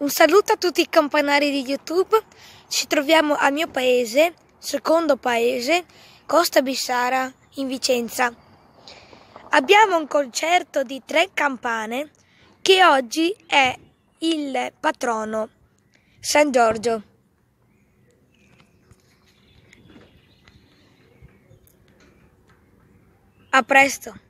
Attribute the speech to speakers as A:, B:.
A: Un saluto a tutti i campanari di YouTube. Ci troviamo al mio paese, secondo paese, Costa Bissara, in Vicenza. Abbiamo un concerto di tre campane che oggi è il patrono, San Giorgio. A presto!